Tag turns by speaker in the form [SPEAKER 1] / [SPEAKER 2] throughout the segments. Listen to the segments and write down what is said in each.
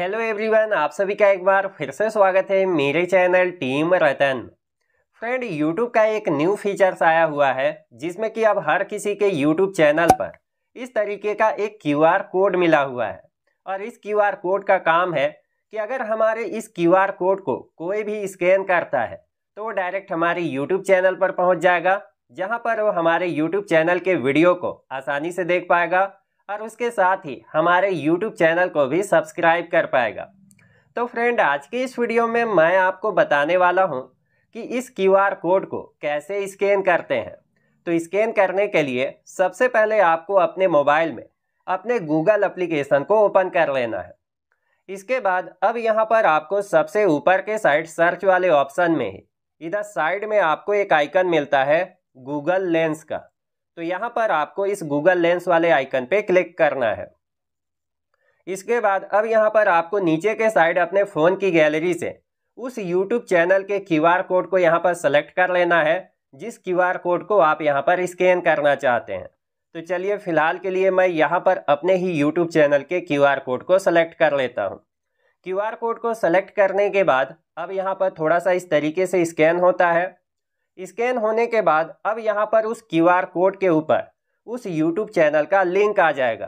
[SPEAKER 1] hello everyone आप सभी का एक बार फिर से स्वागत है मेरे channel team Ratan friend YouTube का एक न्यू फीचर्स आया हुआ है जिसमें कि अब हर किसी के यूट्यूब चैनल पर इस तरीके का एक क्यूआर कोड मिला हुआ है और इस क्यूआर कोड का काम है कि अगर हमारे इस क्यूआर कोड को कोई भी स्कैन करता है तो वो डायरेक्ट हमारे यूट्यूब चैनल पर पहुँच जाएगा जहाँ पर वो हमारे यूट्यूब चैनल के वीडियो को आसानी से देख पाएगा और उसके साथ ही हमारे यूट्यूब चैनल को भी सब्सक्राइब कर पाएगा तो फ्रेंड आज की इस वीडियो में मैं आपको बताने वाला हूँ कि इस क्यू कोड को कैसे स्कैन करते हैं तो स्कैन करने के लिए सबसे पहले आपको अपने मोबाइल में अपने गूगल अप्लीकेशन को ओपन कर लेना है इसके बाद अब यहाँ पर आपको सबसे ऊपर के साइड सर्च वाले ऑप्शन में ही इधर साइड में आपको एक आइकन मिलता है गूगल लेंस का तो यहाँ पर आपको इस गूगल लेंस वाले आइकन पे क्लिक करना है इसके बाद अब यहाँ पर आपको नीचे के साइड अपने फ़ोन की गैलरी से उस यूट्यूब चैनल के क्यू कोड को यहाँ पर सेलेक्ट कर लेना है जिस क्यू कोड को आप यहाँ पर स्कैन करना चाहते हैं तो चलिए फ़िलहाल के लिए मैं यहाँ पर अपने ही यूट्यूब चैनल के क्यू कोड को सेलेक्ट कर लेता हूँ क्यू कोड को सेलेक्ट करने के बाद अब यहाँ पर थोड़ा सा इस तरीके से स्कैन होता है स्कैन होने के बाद अब यहाँ पर उस क्यू कोड के ऊपर उस यूट्यूब चैनल का लिंक आ जाएगा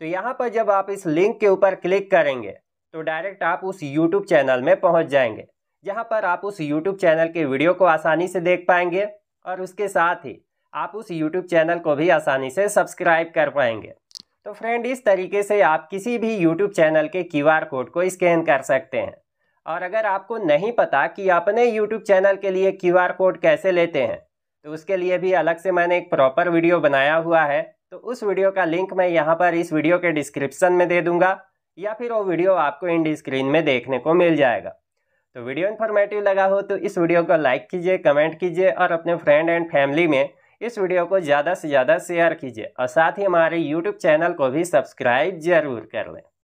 [SPEAKER 1] तो यहाँ पर जब आप इस लिंक के ऊपर क्लिक करेंगे तो डायरेक्ट आप उस यूट्यूब चैनल में पहुँच जाएंगे जहाँ पर आप उस यूट्यूब चैनल के वीडियो को आसानी से देख पाएंगे और उसके साथ ही आप उस यूट्यूब चैनल को भी आसानी से सब्सक्राइब कर पाएंगे तो फ्रेंड इस तरीके से आप किसी भी यूट्यूब चैनल के क्यू कोड को स्कैन कर सकते हैं और अगर आपको नहीं पता कि अपने यूट्यूब चैनल के लिए क्यू कोड कैसे लेते हैं तो उसके लिए भी अलग से मैंने एक प्रॉपर वीडियो बनाया हुआ है तो उस वीडियो का लिंक मैं यहाँ पर इस वीडियो के डिस्क्रिप्सन में दे दूंगा या फिर वो वीडियो आपको इंड स्क्रीन में देखने को मिल जाएगा तो वीडियो इन्फॉर्मेटिव लगा हो तो इस वीडियो को लाइक कीजिए कमेंट कीजिए और अपने फ्रेंड एंड फैमिली में इस वीडियो को ज़्यादा से ज़्यादा शेयर कीजिए और साथ ही हमारे यूट्यूब चैनल को भी सब्सक्राइब जरूर कर लें